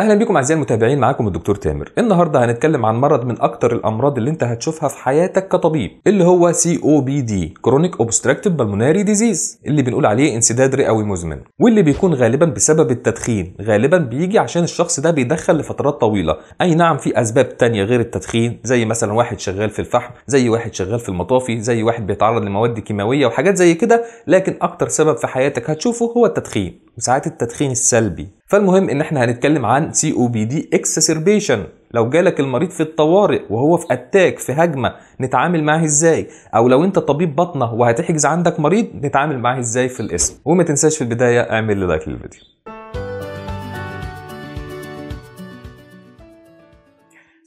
اهلا بيكم اعزائي المتابعين معاكم الدكتور تامر النهارده هنتكلم عن مرض من اكتر الامراض اللي انت هتشوفها في حياتك كطبيب اللي هو سي او بي دي كرونيك اوبستراكتيف بالموناري ديزيز اللي بنقول عليه انسداد رئوي مزمن واللي بيكون غالبا بسبب التدخين غالبا بيجي عشان الشخص ده بيدخن لفترات طويله اي نعم في اسباب تانية غير التدخين زي مثلا واحد شغال في الفحم زي واحد شغال في المطافي زي واحد بيتعرض لمواد كيماويه وحاجات زي كده لكن اكتر سبب في حياتك هتشوفه هو التدخين وساعات التدخين السلبي فالمهم ان احنا هنتكلم عن سي او بي دي اكسسربيشن لو جالك المريض في الطوارئ وهو في اتاك في هجمه نتعامل معاه ازاي او لو انت طبيب بطنه وهتحجز عندك مريض نتعامل معاه ازاي في القسم وما تنساش في البدايه اعمل لي لايك للفيديو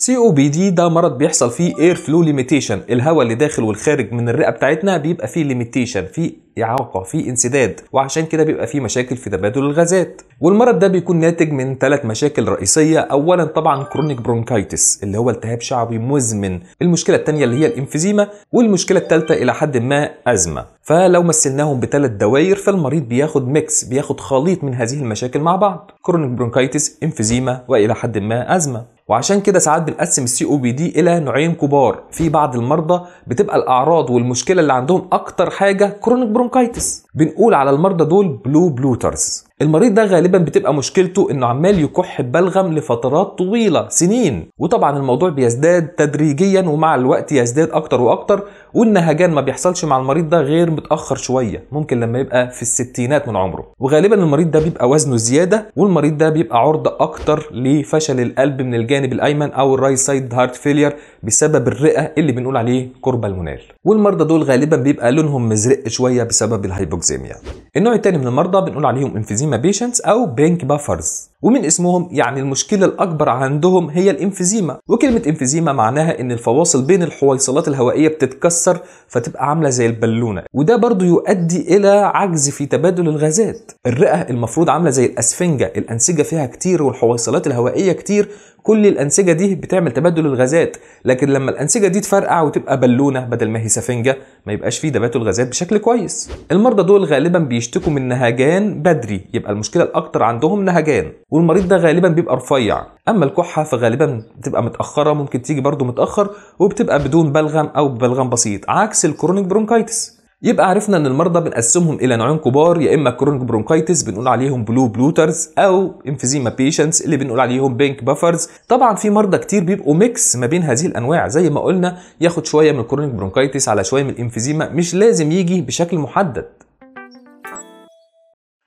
سي او بي دي ده مرض بيحصل فيه اير فلو ليميتيشن الهواء اللي داخل والخارج من الرئه بتاعتنا بيبقى فيه ليميتيشن فيه اعاقه فيه انسداد وعشان كده بيبقى فيه مشاكل في تبادل الغازات والمرض ده بيكون ناتج من ثلاث مشاكل رئيسيه اولا طبعا كرونيك برونكايتس اللي هو التهاب شعبي مزمن المشكله الثانيه اللي هي الانفيزيما والمشكله الثالثه الى حد ما ازمه فلو مثلناهم بثلاث دوائر فالمريض بياخد ميكس بياخد خليط من هذه المشاكل مع بعض كرونيك برونكايتس انفيزيما والى حد ما ازمه وعشان كده ساعات بنقسم السي او بي دي الى نوعين كبار في بعض المرضى بتبقى الاعراض والمشكله اللي عندهم اكتر حاجه كرونيك برونكايتس بنقول على المرضى دول بلو بلوترز المريض ده غالبا بتبقى مشكلته انه عمال يكح بلغم لفترات طويله سنين وطبعا الموضوع بيزداد تدريجيا ومع الوقت يزداد اكتر واكتر والنهجان ما بيحصلش مع المريض ده غير متاخر شويه ممكن لما يبقى في الستينات من عمره وغالبا المريض ده بيبقى وزنه زياده والمريض ده بيبقى عرضه اكتر لفشل القلب من الجانب الايمن او الراي سايد هارت فيلير بسبب الرئه اللي بنقول عليه كربة المنال والمرضى دول غالبا بيبقى لونهم مزرق شويه بسبب الهايبوكسيميا النوع الثاني من المرضى بنقول عليهم انفيزيا الانفيزيما بيشنتس او برينك بافرز ومن اسمهم يعني المشكله الاكبر عندهم هي الانفيزيما وكلمه انفيزيما معناها ان الفواصل بين الحويصلات الهوائيه بتتكسر فتبقى عامله زي البالونه وده برضو يؤدي الى عجز في تبادل الغازات الرئه المفروض عامله زي الاسفنجه الانسجه فيها كتير والحويصلات الهوائيه كتير كل الانسجه دي بتعمل تبادل الغازات لكن لما الانسجه دي تفرقع وتبقى بالونه بدل ما هي سفنجه ما يبقاش فيه تبادل غازات بشكل كويس المرضى دول غالبا بيشتكوا من نهجان بدري يبقى المشكله الاكتر عندهم نهجان والمريض ده غالبا بيبقى رفيع اما الكحه فغالبا بتبقى متاخره ممكن تيجي برده متاخر وبتبقى بدون بلغم او ببلغم بسيط عكس الكرونيك برونكايتس يبقى عرفنا ان المرضى بنقسمهم الى نوعين كبار يا اما كرونيك برونكايتس بنقول عليهم بلو بلوترز او انفيزيما بيشنتس اللي بنقول عليهم بينك بافرز طبعا في مرضى كتير بيبقوا ميكس ما بين هذه الانواع زي ما قلنا ياخد شويه من الكرونيك برونكايتس على شويه من الانفيزيما مش لازم يجي بشكل محدد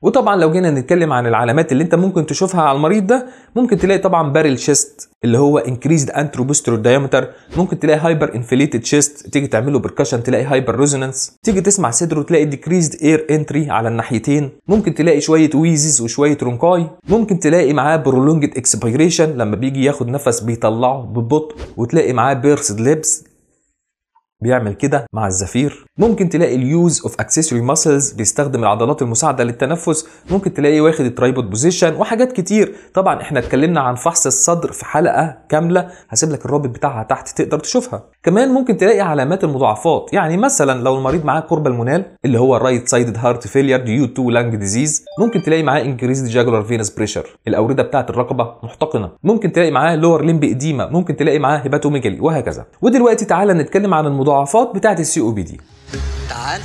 وطبعا لو جينا نتكلم عن العلامات اللي انت ممكن تشوفها على المريض ده ممكن تلاقي طبعا بارل شيست اللي هو انكريزد انتروبوسترو دايمتر ممكن تلاقي هايبر انفليتد شيست تيجي تعمله بركشن تلاقي هايبر ريزونانس تيجي تسمع صدره تلاقي ديكريزد اير انتري على الناحيتين ممكن تلاقي شويه ويزز وشويه رونكاي ممكن تلاقي معاه برولونجد اكسبيريشن لما بيجي ياخد نفس بيطلعه ببطء وتلاقي معاه بيرسد ليبس بيعمل كده مع الزفير ممكن تلاقي اليوز اوف اكسسوري ماسلز بيستخدم العضلات المساعده للتنفس ممكن تلاقيه واخد الترايبود بوزيشن وحاجات كتير طبعا احنا اتكلمنا عن فحص الصدر في حلقه كامله هسيب لك الرابط بتاعها تحت تقدر تشوفها كمان ممكن تلاقي علامات المضاعفات يعني مثلا لو المريض معاه كوربا المونال اللي هو رايت سايدد هارت فيلير ديو تو لانج ديزيز ممكن تلاقي معاه انكريزد جاجولار فينس بريشر الاورده بتاعه الرقبه محتقنه ممكن تلاقي معاه لور ليمب اديما ممكن تلاقي معاه هيباتوميجالي وهكذا ودلوقتي تعالى نتكلم عن المضاعفات بتاعه السي او بي دي تعال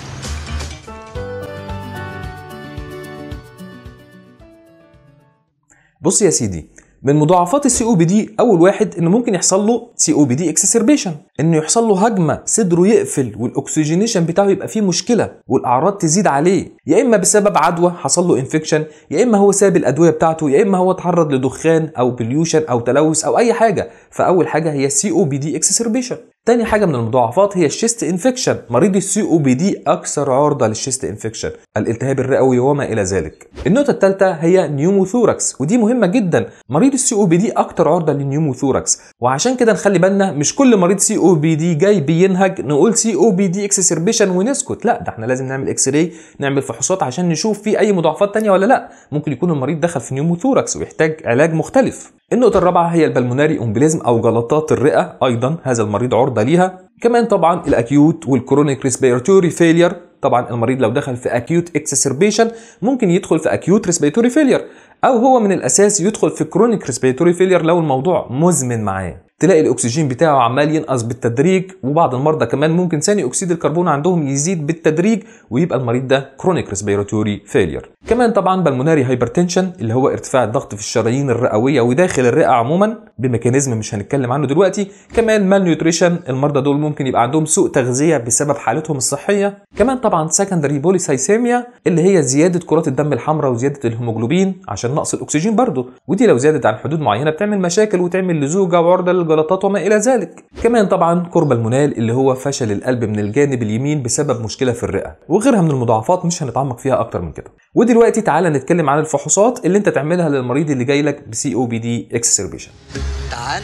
بص يا سيدي من مضاعفات السي او بي دي اول واحد انه ممكن يحصل له سي او بي دي اكسسربيشن انه يحصل له هجمه صدره يقفل والاكسجينيشن بتاعه يبقى فيه مشكله والاعراض تزيد عليه يا اما بسبب عدوى حصل له انفكشن يا اما هو ساب الادويه بتاعته يا اما هو اتعرض لدخان او بليوشن او تلوث او اي حاجه فاول حاجه هي السي او بي دي اكسسربيشن تاني حاجه من المضاعفات هي الشيست انفكشن مريض السي او بي دي اكثر عرضه للشيست انفكشن الالتهاب الرئوي وما الى ذلك النقطه الثالثه هي نيوموثوركس ودي مهمه جدا مريض السي او بي دي اكتر عرضه للنيوموثوركس وعشان كده نخلي بالنا مش كل مريض سي او بي دي جاي بينهج نقول سي او بي دي اكسسربيشن ونسكت لا ده احنا لازم نعمل اكس راي نعمل فحوصات عشان نشوف في اي مضاعفات تانية ولا لا ممكن يكون المريض دخل في نيوموثوركس ويحتاج علاج مختلف النقطه الرابعه هي البلموناري امبليزم او جلطات الرئه ايضا هذا المريض عرضه عرضة ليها كمان طبعا الاكيوت والكرونيك ريسبيرتوري فيلير طبعا المريض لو دخل في اكيوت اكسسربيشن ممكن يدخل في اكيوت ريسبيرتوري فيلير او هو من الاساس يدخل في كرونيك ريسبيرتوري فيلير لو الموضوع مزمن معاه تلاقي الاكسجين بتاعه عمال ينقص بالتدريج وبعض المرضى كمان ممكن ثاني اكسيد الكربون عندهم يزيد بالتدريج ويبقى المريض ده كرونيك ريسبيراتوري فيلير كمان طبعا بالموناري هايبرتنشن اللي هو ارتفاع الضغط في الشرايين الرئويه وداخل الرئه عموما بميكانيزم مش هنتكلم عنه دلوقتي كمان مال نيوتريشن المرضى دول ممكن يبقى عندهم سوء تغذيه بسبب حالتهم الصحيه كمان طبعا سكندري بوليسايسيميا اللي هي زياده كرات الدم الحمراء وزياده الهيموجلوبين عشان نقص الاكسجين برضه ودي لو زادت عن حدود معينه بتعمل مشاكل وتعمل لزوجه وعرضه الجلطات وما إلى ذلك كمان طبعا كرب المنال اللي هو فشل القلب من الجانب اليمين بسبب مشكلة في الرئة وغيرها من المضاعفات مش هنتعمق فيها أكتر من كده ودلوقتي تعالى نتكلم عن الفحوصات اللي أنت تعملها للمريض اللي جاي لك بسي او بي دي اكسربيشن تعال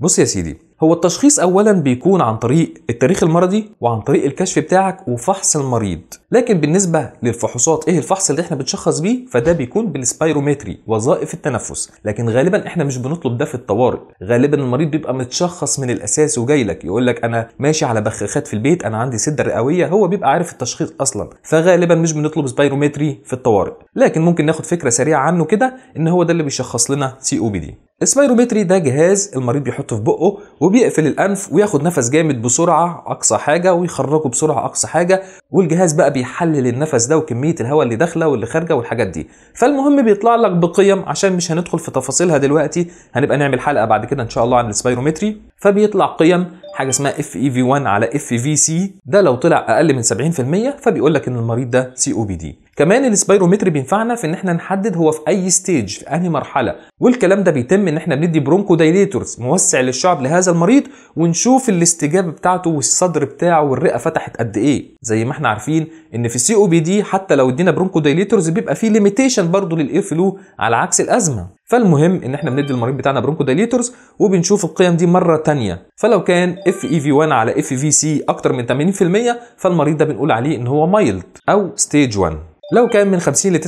بص يا سيدي هو التشخيص اولا بيكون عن طريق التاريخ المرضي وعن طريق الكشف بتاعك وفحص المريض لكن بالنسبه للفحوصات ايه الفحص اللي احنا بنشخص بيه فده بيكون بالسبايرومتري وظائف التنفس لكن غالبا احنا مش بنطلب ده في الطوارئ غالبا المريض بيبقى متشخص من الاساس وجاي لك يقول لك انا ماشي على بخاخات في البيت انا عندي سده رئويه هو بيبقى عارف التشخيص اصلا فغالبا مش بنطلب سبايرومتري في الطوارئ لكن ممكن ناخد فكره سريعه عنه كده ان هو ده اللي بيشخص لنا سي او بي دي السبايرومتري ده جهاز المريض بيحطه في بقه وبيقفل الانف وياخد نفس جامد بسرعه اقصى حاجه ويخرجه بسرعه اقصى حاجه والجهاز بقى بيحلل النفس ده وكميه الهواء اللي داخله واللي خارجه والحاجات دي فالمهم بيطلع لك بقيم عشان مش هندخل في تفاصيلها دلوقتي هنبقى نعمل حلقه بعد كده ان شاء الله عن السبايرومتري فبيطلع قيم حاجه اسمها اف اي في 1 على اف في سي ده لو طلع اقل من 70% فبيقول لك ان المريض ده سي او بي دي كمان السبايرومتري بينفعنا في ان احنا نحدد هو في اي ستيج في انهي مرحله والكلام ده بيتم ان احنا بندي برونكو دايليتورز موسع للشعب لهذا المريض ونشوف الاستجابه بتاعته والصدر بتاعه والرئه فتحت قد ايه زي ما احنا عارفين ان في السي او بي دي حتى لو ادينا برونكو دايليتورز بيبقى فيه ليميتيشن برضه للاير فلو على عكس الازمه فالمهم ان احنا بندي المريض بتاعنا برونكو دايليتورز وبنشوف القيم دي مره ثانيه فلو كان اف اي في 1 على اف في سي اكتر من 80% فالمريض ده بنقول عليه ان هو مايلد او ستيج 1 لو كان من 50 ل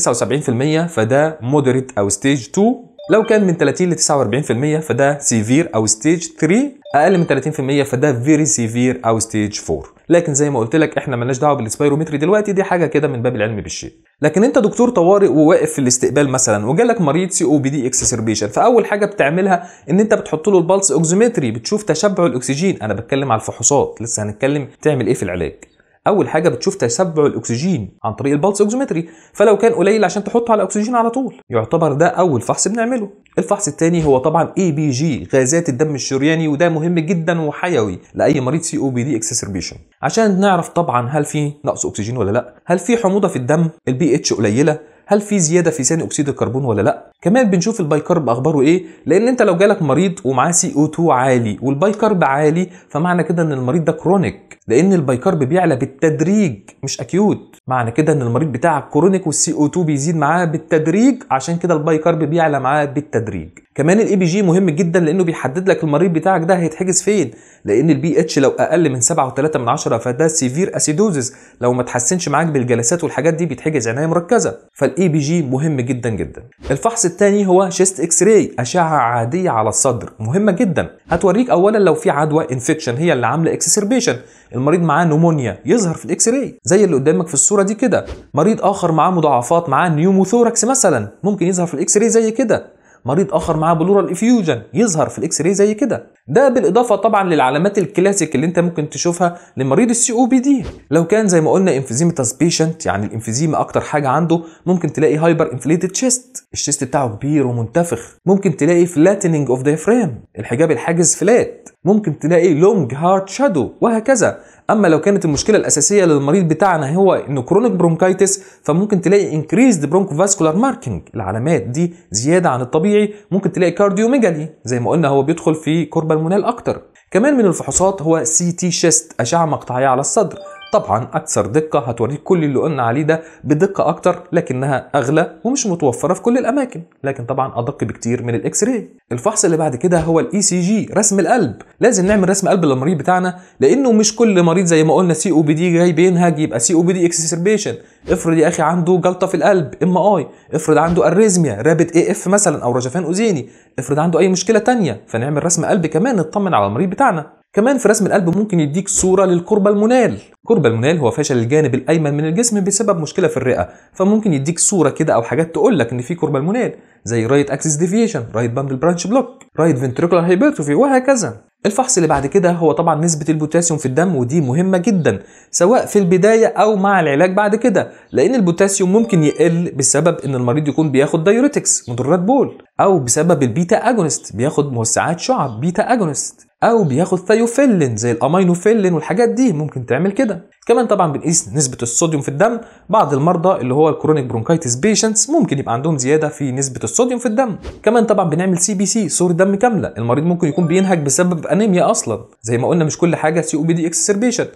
79% فده مودريت او ستيج 2 لو كان من 30 ل 49% فده سيفير او ستيج 3 اقل من 30% فده فيري سيفير او ستيج 4 لكن زي ما قلت لك احنا مالناش دعوه بالسبايرومتري دلوقتي دي حاجه كده من باب العلم بالشيء لكن انت دكتور طوارئ وواقف في الاستقبال مثلا وجالك مريض سي او بي دي اكسسربيشن فاول حاجه بتعملها ان انت بتحط له البلس اوكسيمتري بتشوف تشبع الاكسجين انا بتكلم على الفحوصات لسه هنتكلم تعمل ايه في العلاج اول حاجه بتشوف تشبع الاكسجين عن طريق البلس اوكسيمتري فلو كان قليل عشان تحطه على الاكسجين على طول يعتبر ده اول فحص بنعمله الفحص الثاني هو طبعا اي بي جي غازات الدم الشرياني وده مهم جدا وحيوي لاي مريض سي او بي دي اكسسربيشن عشان نعرف طبعا هل في نقص اكسجين ولا لا هل في حموضه في الدم البي اتش قليله هل في زياده في ثاني اكسيد الكربون ولا لا كمان بنشوف البايكرب اخباره ايه لان انت لو جالك مريض ومعاه سي او 2 عالي والبايكرب عالي فمعنى كده ان المريض ده كرونيك لان البايكارب بيعلى بالتدريج مش اكيوت معنى كده ان المريض بتاعك كرونيك والسي او 2 بيزيد معاه بالتدريج عشان كده البايكارب بيعلى معاه بالتدريج كمان الاي بي جي مهم جدا لانه بيحدد لك المريض بتاعك ده هيتحجز فين لان البي اتش لو اقل من 7.3 من 10 فده سيفير اسيدوزس لو ما تحسنش معاك بالجلسات والحاجات دي بيتحجز عنايه مركزه فالاي بي جي مهم جدا جدا الفحص الثاني هو شيست اكس راي اشعه عاديه على الصدر مهمه جدا هتوريك اولا لو في عدوى انفكشن هي اللي عامله اكسسربيشن المريض معاه نمونيا يظهر في الاكس راي زي اللي قدامك في الصوره دي كده مريض اخر معاه مضاعفات معاه نيوموثوركس مثلا ممكن يظهر في الاكس راي زي كده مريض اخر معاه بلورال افيوجن يظهر في الاكس راي زي كده ده بالاضافه طبعا للعلامات الكلاسيك اللي انت ممكن تشوفها لمريض السي او بي دي لو كان زي ما قلنا انفيزيماتاس بيشنت يعني الانفيزيما اكتر حاجه عنده ممكن تلاقي هايبر انفليتد تشيست الشيست بتاعه كبير ومنتفخ ممكن تلاقي فلاتننج اوف فريم الحجاب الحاجز فلات ممكن تلاقي لونج هارت شادو وهكذا اما لو كانت المشكله الاساسيه للمريض بتاعنا هو انه كرونيك برونكايتس فممكن تلاقي انكريزد برونكوفاسكولار ماركينج العلامات دي زياده عن الطبيعي ممكن تلاقي كارديوميجالي زي ما قلنا هو بيدخل في كوربالمونال المونال اكتر كمان من الفحوصات هو سي تي شيست اشعه مقطعيه على الصدر طبعا اكثر دقه هتوريك كل اللي قلنا عليه ده بدقه اكتر لكنها اغلى ومش متوفره في كل الاماكن لكن طبعا ادق بكتير من الاكس راي الفحص اللي بعد كده هو الاي سي e جي رسم القلب لازم نعمل رسم قلب للمريض بتاعنا لانه مش كل مريض زي ما قلنا سي او بي دي جاي بينهج يبقى سي او بي دي اكسسربيشن افرض يا اخي عنده جلطه في القلب ام اي افرض عنده اريزميا رابط اي اف مثلا او رجفان اوزيني افرض عنده اي مشكله ثانيه فنعمل رسم قلب كمان نطمن على المريض بتاعنا كمان في رسم القلب ممكن يديك صورة للكربة المنال كربة المنال هو فشل الجانب الأيمن من الجسم بسبب مشكلة في الرئة فممكن يديك صورة كده أو حاجات تقول لك إن في كربة المنال زي رايت أكسس ديفيشن رايت باندل برانش بلوك رايت فينتريكولار هايبرتروفي وهكذا الفحص اللي بعد كده هو طبعا نسبة البوتاسيوم في الدم ودي مهمة جدا سواء في البداية أو مع العلاج بعد كده لأن البوتاسيوم ممكن يقل بسبب إن المريض يكون بياخد دايوريتكس مضرات بول أو بسبب البيتا أجونست بياخد موسعات شعب بيتا أجونست او بياخد ثيوفيلين زي الامينوفيلين والحاجات دي ممكن تعمل كده كمان طبعا بنقيس نسبه الصوديوم في الدم بعض المرضى اللي هو الكرونيك برونكايتس بيشنتس ممكن يبقى عندهم زياده في نسبه الصوديوم في الدم كمان طبعا بنعمل سي بي سي صوره دم كامله المريض ممكن يكون بينهج بسبب انيميا اصلا زي ما قلنا مش كل حاجه سي او بي دي اكسربيشن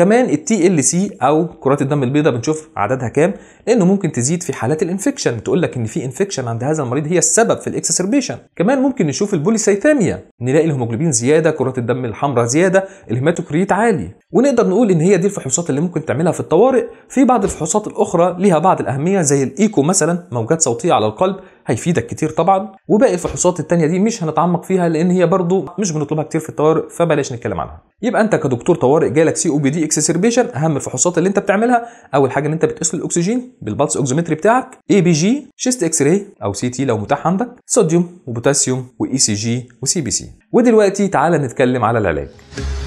كمان التي ال سي او كرات الدم البيضاء بنشوف عددها كام لانه ممكن تزيد في حالات الانفكشن بتقول لك ان في انفكشن عند هذا المريض هي السبب في الاكسسربيشن كمان ممكن نشوف البوليسيثيميا نلاقي الهيموجلوبين زياده كرات الدم الحمراء زياده الهيماتوكريت عالي ونقدر نقول ان هي دي الفحوصات اللي ممكن تعملها في الطوارئ في بعض الفحوصات الاخرى ليها بعض الاهميه زي الايكو مثلا موجات صوتيه على القلب هيفيدك كتير طبعا وباقي الفحوصات التانية دي مش هنتعمق فيها لان هي برضو مش بنطلبها كتير في الطوارئ فبلاش نتكلم عنها يبقى انت كدكتور طوارئ جالك سي او بي دي اكسسربيشن اهم الفحوصات اللي انت بتعملها اول حاجه ان انت بتقيس الاكسجين بالبلس اوكسيمتري بتاعك اي بي جي شيست اكس راي او سي تي لو متاح عندك صوديوم وبوتاسيوم واي سي جي وسي بي سي ودلوقتي تعالى نتكلم على العلاج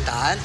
تعال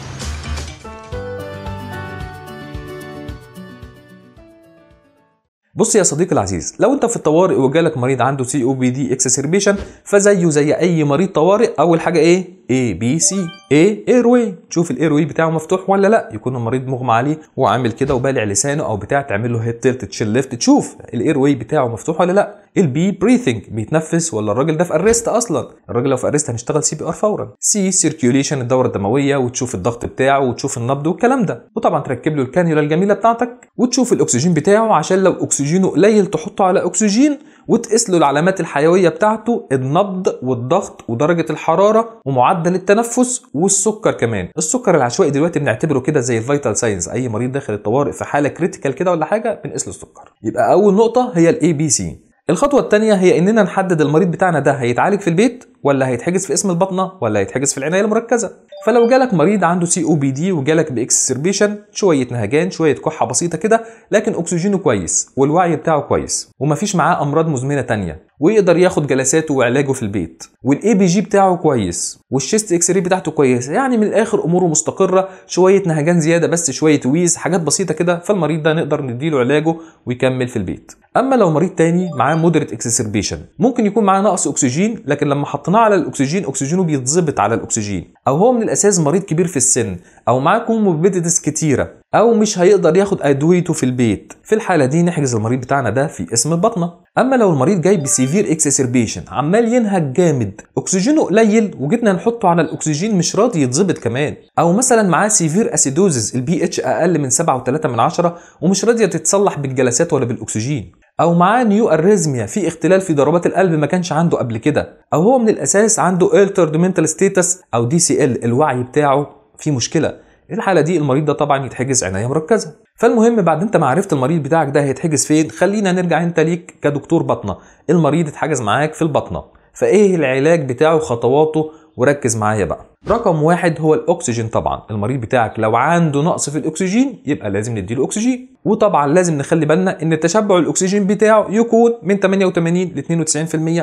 بص يا صديقي العزيز لو انت في الطوارئ وجالك مريض عنده سي او بي دي اكسسربيشن فزيه زي اي مريض طوارئ اول حاجه ايه اي بي سي اي ايروي تشوف الايروي بتاعه مفتوح ولا لا يكون المريض مغمى عليه وعامل كده وبالع لسانه او بتاع تعمل له هيد تيلت تشيل ليفت تشوف الايروي بتاعه مفتوح ولا لا البي بريثنج بيتنفس ولا الراجل ده في ارست اصلا الراجل لو في ارست هنشتغل سي بي ار فورا سي سيركيوليشن الدوره الدمويه وتشوف الضغط بتاعه وتشوف النبض والكلام ده وطبعا تركب له الكانيولا الجميله بتاعتك وتشوف الاكسجين بتاعه عشان لو اكسجينه قليل تحطه على اكسجين وتقيس له العلامات الحيويه بتاعته النبض والضغط ودرجه الحراره ومعدل التنفس والسكر كمان السكر العشوائي دلوقتي بنعتبره كده زي الفيتال ساينز اي مريض داخل الطوارئ في حاله كريتيكال كده ولا حاجه بنقيس له السكر يبقى اول نقطه هي الاي بي سي الخطوة الثانية هي إننا نحدد المريض بتاعنا ده هيتعالج في البيت ولا هيتحجز في قسم البطنة ولا هيتحجز في العناية المركزة فلو جالك مريض عنده سي او بي دي وجالك باكسربيشن شويه نهجان شويه كحه بسيطه كده لكن اكسجينه كويس والوعي بتاعه كويس ومفيش معاه امراض مزمنه تانية ويقدر ياخد جلساته وعلاجه في البيت والاي بي جي بتاعه كويس والشيست اكس راي بتاعته كويسه يعني من الاخر اموره مستقره شويه نهجان زياده بس شويه ويز حاجات بسيطه كده فالمريض ده نقدر نديله علاجه ويكمل في البيت اما لو مريض تاني معاه مودريت اكسسربيشن ممكن يكون معاه نقص اكسجين لكن لما حطيناه على الاكسجين اكسجينه بيتظبط على الاكسجين او هو من الاساس مريض كبير في السن او معاه كوموربيديتس كتيره او مش هيقدر ياخد ادويته في البيت في الحاله دي نحجز المريض بتاعنا ده في اسم البطنه اما لو المريض جاي بسيفير اكسسربيشن عمال ينهج جامد اكسجينه قليل وجبنا نحطه على الاكسجين مش راضي يتظبط كمان او مثلا معاه سيفير اسيدوزز البي اتش اقل من 7.3 من عشرة ومش راضيه تتصلح بالجلسات ولا بالاكسجين او معاه نيو اريزميا في اختلال في ضربات القلب ما كانش عنده قبل كده او هو من الاساس عنده altered مينتال ستيتس او دي سي ال الوعي بتاعه في مشكله الحاله دي المريض ده طبعا يتحجز عنايه مركزه فالمهم بعد انت ما عرفت المريض بتاعك ده هيتحجز فين خلينا نرجع انت ليك كدكتور بطنه المريض اتحجز معاك في البطنه فايه العلاج بتاعه خطواته وركز معايا بقى رقم واحد هو الاكسجين طبعا المريض بتاعك لو عنده نقص في الاكسجين يبقى لازم نديله اكسجين وطبعا لازم نخلي بالنا ان تشبع الاكسجين بتاعه يكون من 88 ل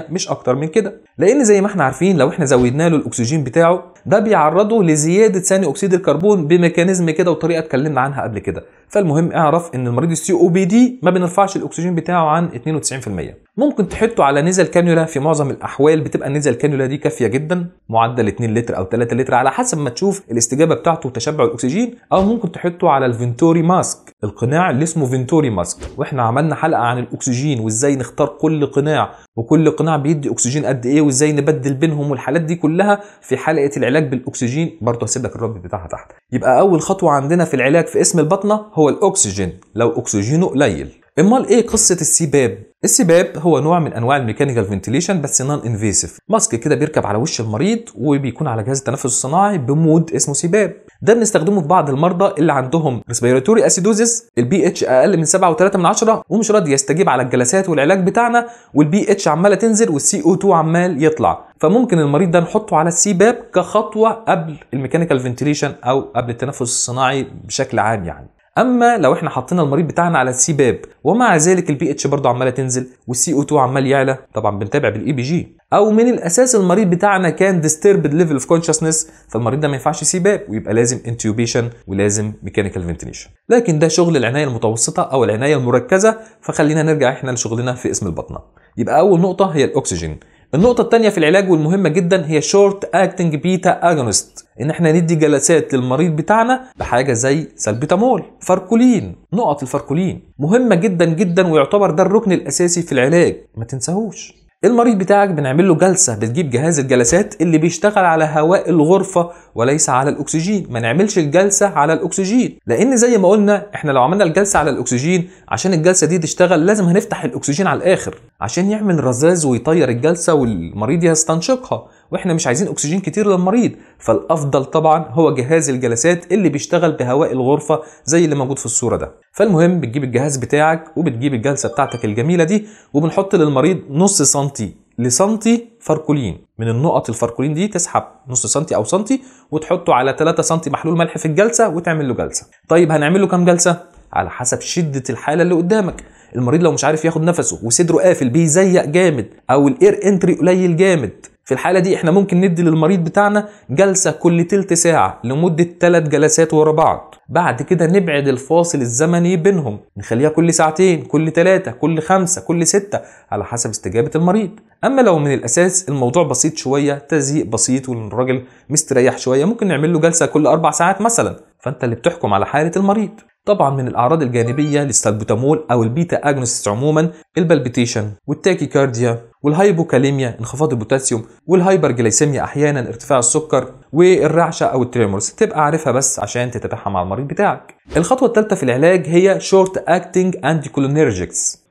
92% مش اكتر من كده لان زي ما احنا عارفين لو احنا زودنا له الاكسجين بتاعه ده بيعرضه لزياده ثاني اكسيد الكربون بميكانيزم كده وطريقه اتكلمنا عنها قبل كده فالمهم اعرف ان المريض السي او بي دي ما بنرفعش الاكسجين بتاعه عن 92% ممكن تحطه على نزل كانيولا في معظم الاحوال بتبقى نزل كانيولا دي كافيه جدا معدل 2 لتر او 3 3 لتر على حسب ما تشوف الاستجابه بتاعته وتشبع الاكسجين او ممكن تحطه على الفنتوري ماسك القناع اللي اسمه فنتوري ماسك واحنا عملنا حلقه عن الاكسجين وازاي نختار كل قناع وكل قناع بيدي اكسجين قد ايه وازاي نبدل بينهم والحالات دي كلها في حلقه العلاج بالاكسجين برضه هسيب لك الرابط بتاعها تحت يبقى اول خطوه عندنا في العلاج في اسم البطنه هو الاكسجين لو اكسجينه قليل امال ايه قصه السباب السباب هو نوع من انواع الميكانيكال فنتيليشن بس نون انفيسيف ماسك كده بيركب على وش المريض وبيكون على جهاز التنفس الصناعي بمود اسمه سباب ده بنستخدمه في بعض المرضى اللي عندهم ريسبيراتوري اسيدوزيس البي اتش اقل من 7.3 من عشرة ومش راضي يستجيب على الجلسات والعلاج بتاعنا والبي اتش عماله تنزل والسي او 2 عمال يطلع فممكن المريض ده نحطه على السباب كخطوه قبل الميكانيكال فنتيليشن او قبل التنفس الصناعي بشكل عام يعني اما لو احنا حطينا المريض بتاعنا على سي باب ومع ذلك البي اتش برضه عماله تنزل والسي او 2 عمال يعلى طبعا بنتابع بالاي بي e جي او من الاساس المريض بتاعنا كان ديستربد ليفل اوف كونشسنس فالمريض ده ما ينفعش سي باب ويبقى لازم انتيوبيشن ولازم ميكانيكال فنتيليشن لكن ده شغل العنايه المتوسطه او العنايه المركزه فخلينا نرجع احنا لشغلنا في اسم البطنه يبقى اول نقطه هي الاكسجين النقطة الثانية في العلاج والمهمة جدا هي شورت اكتنج بيتا اجونست ان احنا ندي جلسات للمريض بتاعنا بحاجة زي سلبيتامول فاركولين نقط الفاركولين مهمة جدا جدا ويعتبر ده الركن الاساسي في العلاج ما تنساهوش المريض بتاعك بنعمل له جلسه بتجيب جهاز الجلسات اللي بيشتغل على هواء الغرفه وليس على الاكسجين ما نعملش الجلسه على الاكسجين لان زي ما قلنا احنا لو عملنا الجلسه على الاكسجين عشان الجلسه دي تشتغل لازم هنفتح الاكسجين على الاخر عشان يعمل رذاذ ويطير الجلسه والمريض يستنشقها واحنا مش عايزين اكسجين كتير للمريض فالافضل طبعا هو جهاز الجلسات اللي بيشتغل بهواء الغرفه زي اللي موجود في الصوره ده فالمهم بتجيب الجهاز بتاعك وبتجيب الجلسه بتاعتك الجميله دي وبنحط للمريض نص سنتي لسنتي فاركولين من النقط الفاركولين دي تسحب نص سنتي او سنتي وتحطه على 3 سنتي محلول ملح في الجلسه وتعمل له جلسه طيب هنعمل له كام جلسه على حسب شده الحاله اللي قدامك المريض لو مش عارف ياخد نفسه وصدره قافل بيزيق جامد او الاير انتري قليل جامد في الحالة دي احنا ممكن ندي للمريض بتاعنا جلسة كل تلت ساعة لمدة ثلاث جلسات ورا بعض بعد كده نبعد الفاصل الزمني بينهم نخليها كل ساعتين كل تلاتة كل خمسة كل ستة على حسب استجابة المريض اما لو من الاساس الموضوع بسيط شوية تزييق بسيط والراجل مستريح شوية ممكن نعمل له جلسة كل اربع ساعات مثلا فانت اللي بتحكم على حالة المريض طبعا من الاعراض الجانبيه للسالبوتامول او البيتا اجونست عموما البالبيتيشن والتاكيكارديا والهايبوكاليميا انخفاض البوتاسيوم والهايبرجليسيميا احيانا ارتفاع السكر والرعشه او التريمورز تبقى عارفها بس عشان تتابعها مع المريض بتاعك الخطوه الثالثه في العلاج هي شورت اكتنج انتي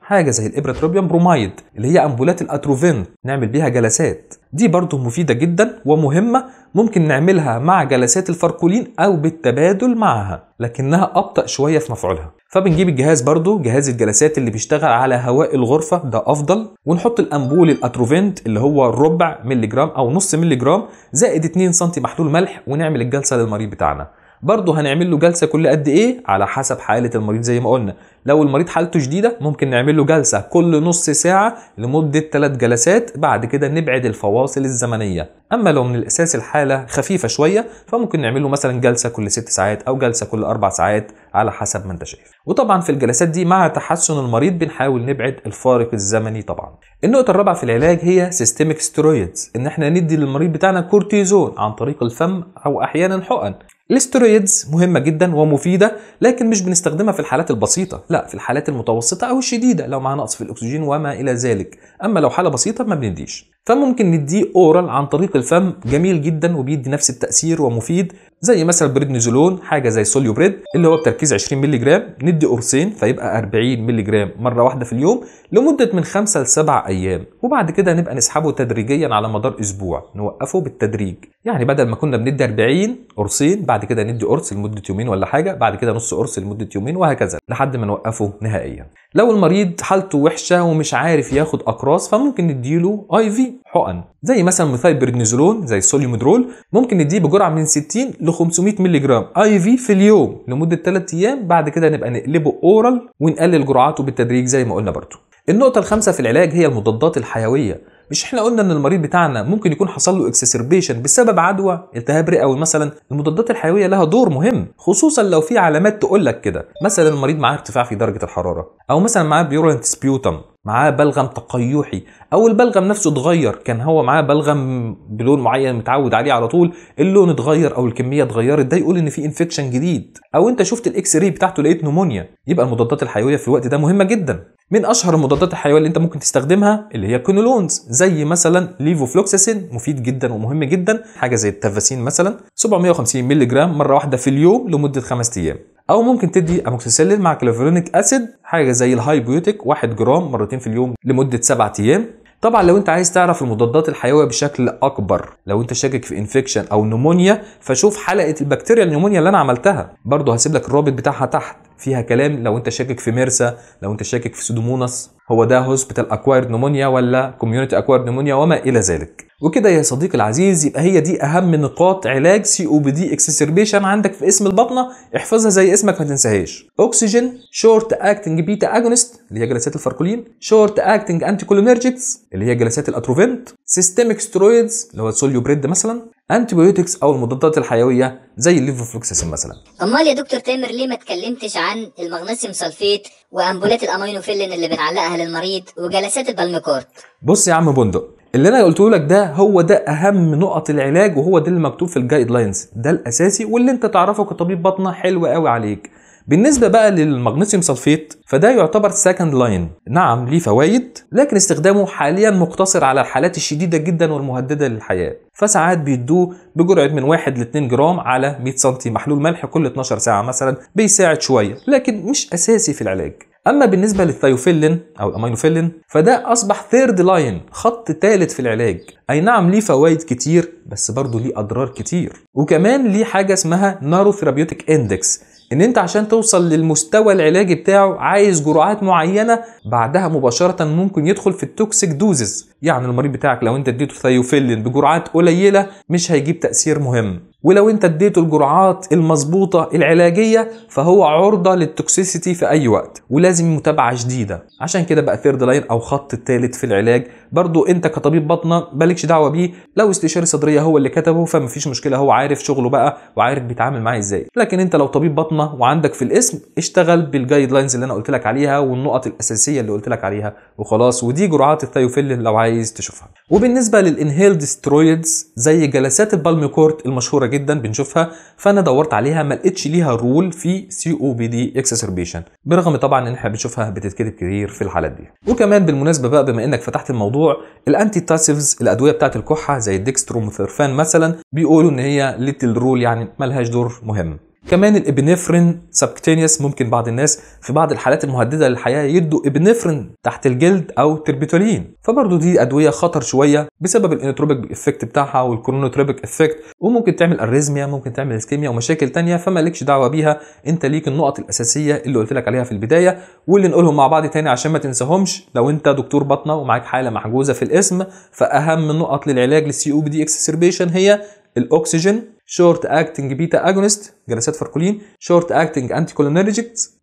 حاجه زي الابراتروبيوم برومايد اللي هي امبولات الاتروفين نعمل بيها جلسات دي برضه مفيده جدا ومهمه ممكن نعملها مع جلسات الفاركولين او بالتبادل معها لكنها ابطا شويه في مفعولها فبنجيب الجهاز برضه جهاز الجلسات اللي بيشتغل على هواء الغرفة ده أفضل ونحط الامبول الأتروفنت اللي هو ربع ملي جرام أو نص ملي جرام زائد 2 سم محلول ملح ونعمل الجلسة للمريض بتاعنا برضه هنعمل له جلسه كل قد ايه على حسب حاله المريض زي ما قلنا لو المريض حالته شديده ممكن نعمل له جلسه كل نص ساعه لمده 3 جلسات بعد كده نبعد الفواصل الزمنيه اما لو من الاساس الحاله خفيفه شويه فممكن نعمل له مثلا جلسه كل 6 ساعات او جلسه كل 4 ساعات على حسب ما انت شايف وطبعا في الجلسات دي مع تحسن المريض بنحاول نبعد الفارق الزمني طبعا النقطه الرابعه في العلاج هي سيستميك ستيرويدز ان احنا ندي للمريض بتاعنا كورتيزون عن طريق الفم او احيانا حقن الاسترويدز مهمه جدا ومفيده لكن مش بنستخدمها في الحالات البسيطه لا في الحالات المتوسطه او الشديده لو معاه نقص في الاكسجين وما الى ذلك اما لو حاله بسيطه ما بنديش فممكن نديه اورال عن طريق الفم جميل جدا وبيدي نفس التاثير ومفيد زي مثلا بريدنيزولون حاجه زي سوليو بريد اللي هو بتركيز 20 مللي جرام ندي قرصين فيبقى 40 مللي جرام مره واحده في اليوم لمده من 5 ل 7 ايام وبعد كده نبقى نسحبه تدريجيا على مدار اسبوع نوقفه بالتدريج يعني بدل ما كنا بندي 40 قرصين بعد كده ندي قرص لمده يومين ولا حاجه بعد كده نص قرص لمده يومين وهكذا لحد ما نوقفه نهائيا لو المريض حالته وحشه ومش عارف ياخد اقراص فممكن نديله اي في حقن زي مثلا مثايبرنزولون زي السوليومدرول ممكن نديه بجرعه من 60 ل 500 مللي جرام اي في في اليوم لمده 3 ايام بعد كده نبقى نقلبه اورال ونقلل جرعاته بالتدريج زي ما قلنا برضه النقطه الخامسه في العلاج هي المضادات الحيويه مش احنا قلنا ان المريض بتاعنا ممكن يكون حصل له اكسسربيشن بسبب عدوى التهاب رئوي مثلا المضادات الحيويه لها دور مهم خصوصا لو في علامات تقول لك كده مثلا المريض معاه ارتفاع في درجه الحراره او مثلا معاه بيورنت سبيوتم معاه بلغم تقيحي او البلغم نفسه اتغير كان هو معاه بلغم بلون معين متعود عليه على طول اللون اتغير او الكميه اتغيرت ده يقول ان في انفكشن جديد او انت شفت الاكس راي بتاعته لقيت نمونيا يبقى المضادات الحيويه في الوقت ده مهمه جدا من اشهر المضادات الحيويه اللي انت ممكن تستخدمها اللي هي الكونولونز زي مثلا ليفوفلوكساسين مفيد جدا ومهم جدا حاجه زي التافاسين مثلا 750 مللي مره واحده في اليوم لمده خمس ايام او ممكن تدي اموكسيسيلين مع كلافورونيك اسيد حاجه زي الهايبيوتيك 1 جرام مرتين في اليوم لمده 7 ايام طبعا لو انت عايز تعرف المضادات الحيويه بشكل اكبر لو انت شاكك في انفكشن او نمونيا فشوف حلقه البكتيريا النمونيا اللي انا عملتها برضه هسيب لك الرابط بتاعها تحت فيها كلام لو انت شاكك في ميرسا لو انت شاكك في سودوموناس هو ده هوسبيتال اكوايرد نمونيا ولا كوميونتي اكوايرد نمونيا وما الى ذلك وكده يا صديقي العزيز يبقى هي دي اهم نقاط علاج سي او بي دي اكسسربيشن عندك في اسم البطنه احفظها زي اسمك ما تنساهاش اوكسجين شورت اكتنج بيتا اجونست اللي هي جلسات الفاركولين شورت اكتنج انتي كولينرجيكس اللي هي جلسات الاتروفنت سيستميك سترويدز اللي هو بريد مثلا انتيبيوتكس او المضادات الحيويه زي الليفوفلوكسسين مثلا امال يا دكتور تامر ليه ما اتكلمتش عن المغنيسيوم سلفيت وامبولات الامينوفيلين اللي بنعلقها للمريض وجلسات البالميكورت بص يا عم بندق اللي انا قلته لك ده هو ده اهم نقط العلاج وهو ده اللي مكتوب في الجايد لاينز ده الاساسي واللي انت تعرفه كطبيب بطنه حلو قوي عليك بالنسبة بقى للمغنيسيوم سلفيت فده يعتبر سكند لاين نعم ليه فوائد لكن استخدامه حاليا مقتصر على الحالات الشديدة جدا والمهددة للحياة فساعات بيدوه بجرعة من 1 ل 2 جرام على 100 سم محلول ملح كل 12 ساعة مثلا بيساعد شوية لكن مش أساسي في العلاج اما بالنسبه للثيوفيلين او الامينوفيلين فده اصبح ثيرد لاين خط ثالث في العلاج اي نعم ليه فوائد كتير بس برضه ليه اضرار كتير وكمان ليه حاجه اسمها نارو ثيرابيوتيك اندكس ان انت عشان توصل للمستوى العلاجي بتاعه عايز جرعات معينه بعدها مباشره ممكن يدخل في التوكسيك دوزز يعني المريض بتاعك لو انت اديته ثيوفيلين بجرعات قليله مش هيجيب تاثير مهم ولو انت اديته الجرعات المظبوطه العلاجيه فهو عرضه للتوكسيسيتي في اي وقت ولازم متابعه شديده عشان كده بقى ثيرد لاين او خط الثالث في العلاج برضو انت كطبيب بطنه مالكش دعوه بيه لو استشاري صدريه هو اللي كتبه فمفيش مشكله هو عارف شغله بقى وعارف بيتعامل معاه ازاي لكن انت لو طبيب بطنه وعندك في الاسم اشتغل بالجايد لاينز اللي انا قلت لك عليها والنقط الاساسيه اللي قلت لك عليها وخلاص ودي جرعات الثيوفيلين لو عايز تشوفها وبالنسبه للانهيلد سترويدز زي جلسات البالميكورت المشهوره جدا بنشوفها فانا دورت عليها ما لقيتش ليها رول في سي او بي دي اكسسربيشن برغم طبعا ان احنا بنشوفها بتتكتب كتير في الحالات دي وكمان بالمناسبه بقى بما انك فتحت الموضوع الانتي تاسيفز الادويه بتاعه الكحه زي الديكستروميثورفان مثلا بيقولوا ان هي ليتل رول يعني ملهاش دور مهم كمان الابنفرين سبكتينيوس ممكن بعض الناس في بعض الحالات المهدده للحياه يدوا ابنفرين تحت الجلد او تربيتولين فبرضه دي ادويه خطر شويه بسبب الانوتروبيك افكت بتاعها والكرونوتروبيك افكت وممكن تعمل اريزميا ممكن تعمل اسكيميا ومشاكل تانية فما لكش دعوه بيها انت ليك النقط الاساسيه اللي قلت لك عليها في البدايه واللي نقولهم مع بعض تاني عشان ما تنساهمش لو انت دكتور بطنه ومعاك حاله محجوزه في الاسم فاهم النقط للعلاج للسي او بي دي اكسسربيشن هي الاكسجين شورت اكتنج بيتا اجونست جلسات فاركولين شورت اكتنج انتي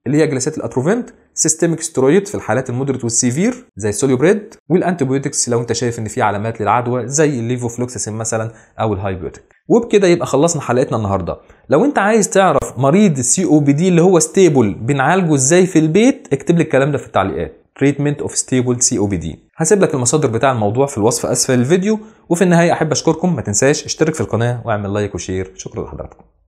اللي هي جلسات الاتروفنت سيستميك سترويد في الحالات المودريت والسيفير زي السوليوبريد والانتيبيوتكس لو انت شايف ان في علامات للعدوى زي الليفوفلوكساسين مثلا او الهايبيوتك وبكده يبقى خلصنا حلقتنا النهارده لو انت عايز تعرف مريض السي او بي دي اللي هو ستيبل بنعالجه ازاي في البيت اكتب لي الكلام ده في التعليقات تريتمنت اوف ستيبل سي او بي دي هسيب لك المصادر بتاع الموضوع في الوصف اسفل الفيديو وفي النهايه احب اشكركم ما تنساش اشترك في القناه واعمل لايك وشير شكرا لحضراتكم